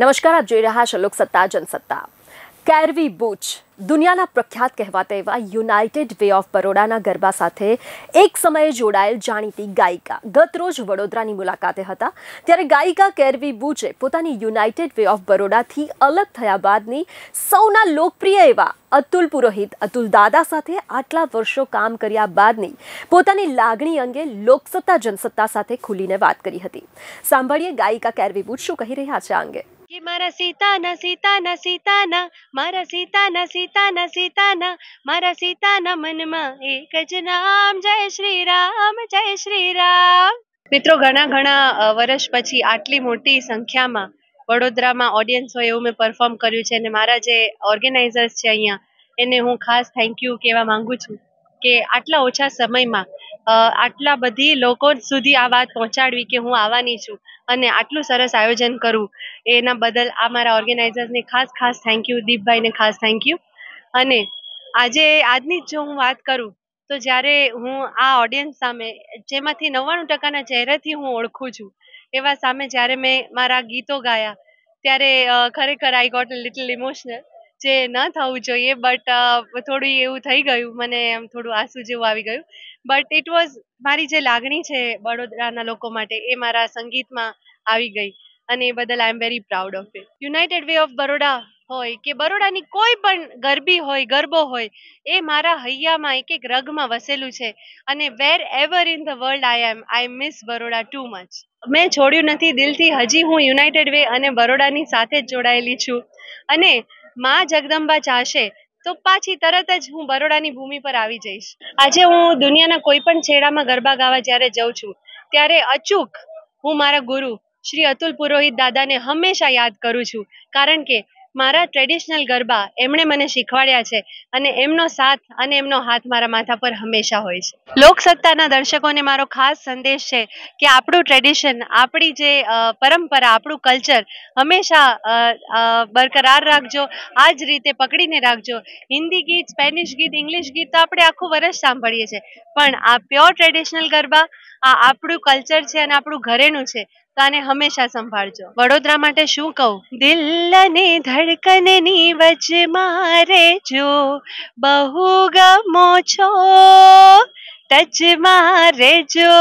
નમસ્કાર આપ જોઈ રહ્યા છો લોકસત્તા જનસત્તા કેરવી બુચ દુનિયાના પ્રખ્યાત કહેવાતા એવા યુનાઇટેડ વે ઓફ બરોડાના ગરબા સાથે એક સમયે જોડાયેલ જાણીતી ગાયિકા ગત રોજ વડોદરાની મુલાકાતે હતા ત્યારે ગાયિકા કેરવી બુચે પોતાની યુનાઇટેડ વે ઓફ બરોડાથી અલગ થયા બાદની સૌના લોકપ્રિય એવા અતુલ પુરોહિત અતુલ દાદા સાથે આટલા વર્ષો કામ કર્યા બાદની પોતાની લાગણી અંગે લોકસત્તા જનસત્તા સાથે ખુલીને વાત કરી હતી સાંભળીએ ગાયિકા કેરવી બુચ શું કહી રહ્યા છે આ અંગે મારા સીતાના સીતાના સીતાના મારા સીતાના સીતાના સીતાના મારા સીતાના મનમાં એક જ નામ જય શ્રી રામ જય શ્રી રામ મિત્રો ઘણા ઘણા વર્ષ પછી આટલી મોટી સંખ્યામાં વડોદરામાં ઓડિયન્સ હોય એવું મેં પરફોર્મ કર્યું છે અને મારા જે ઓર્ગેનાઇઝર્સ છે અહીંયા એને હું ખાસ થેન્ક યુ કહેવા માંગુ છું કે આટલા ઓછા સમયમાં આટલા બધી લોકો સુધી આ વાત પહોંચાડવી કે હું આવવાની છું અને આટલું સરસ આયોજન કરું એના બદલ આ મારા ઓર્ગેનાઇઝર્સને ખાસ ખાસ થેન્ક યુ દીપભાઈને ખાસ થેન્ક યુ અને આજે આજની જ જો હું વાત કરું તો જ્યારે હું આ ઓડિયન્સ સામે જેમાંથી નવ્વાણું ટકાના ચહેરાથી હું ઓળખું છું એવા સામે જ્યારે મેં મારા ગીતો ગાયા ત્યારે ખરેખર આઈ ગોટ લિટલ ઇમોશનલ જે ન થવું જોઈએ બટ થોડું એવું થઈ ગયું મને એમ થોડું આંસુ જેવું આવી ગયું બટ ઇટ વોઝ મારી જે લાગણી છે બડોદરાના લોકો માટે એ મારા સંગીતમાં આવી ગઈ અને એ બદલ I am very proud of it United Way of Baroda હોય કે બરોડાની કોઈ પણ ગરબી હોય ગરબો હોય એ મારા હૈયામાં એક એક રગમાં વસેલું છે અને wherever in the world I am I miss Baroda too much મેં છોડ્યું નથી દિલથી હજી હું યુનાઇટેડ વે અને બરોડાની સાથે જ જોડાયેલી છું અને માં જગદંબા ચાહશે તો પાછી તરત જ હું બરોડાની ભૂમિ પર આવી જઈશ આજે હું દુનિયાના કોઈ પણ છેડામાં ગરબા ગાવા જ્યારે જઉં છું ત્યારે અચૂક હું મારા ગુરુ શ્રી અતુલ પુરોહિત દાદાને હંમેશા યાદ કરું છું કારણ કે મારા ટ્રેડિશનલ ગરબા એમણે મને શીખવાડ્યા છે અને એમનો સાથ અને એમનો હાથ મારા માથા પર હંમેશા હોય છે લોકસત્તાના દર્શકોને મારો ખાસ સંદેશ છે કે આપણું ટ્રેડિશન આપણી જે પરંપરા આપણું કલ્ચર હંમેશા બરકરાર રાખજો આ જ રીતે પકડીને રાખજો હિન્દી ગીત સ્પેનિશ ગીત ઇંગ્લિશ ગીત તો આપણે આખું વર્ષ સાંભળીએ છીએ પણ આ પ્યોર ટ્રેડિશનલ ગરબા આ આપણું કલ્ચર છે અને આપણું ઘરેણું છે કાને આને હંમેશા સંભાળજો વડોદરા માટે શું કહું દિલ ની ધડકનની મારે જો બહુ ગમો છો મારે જો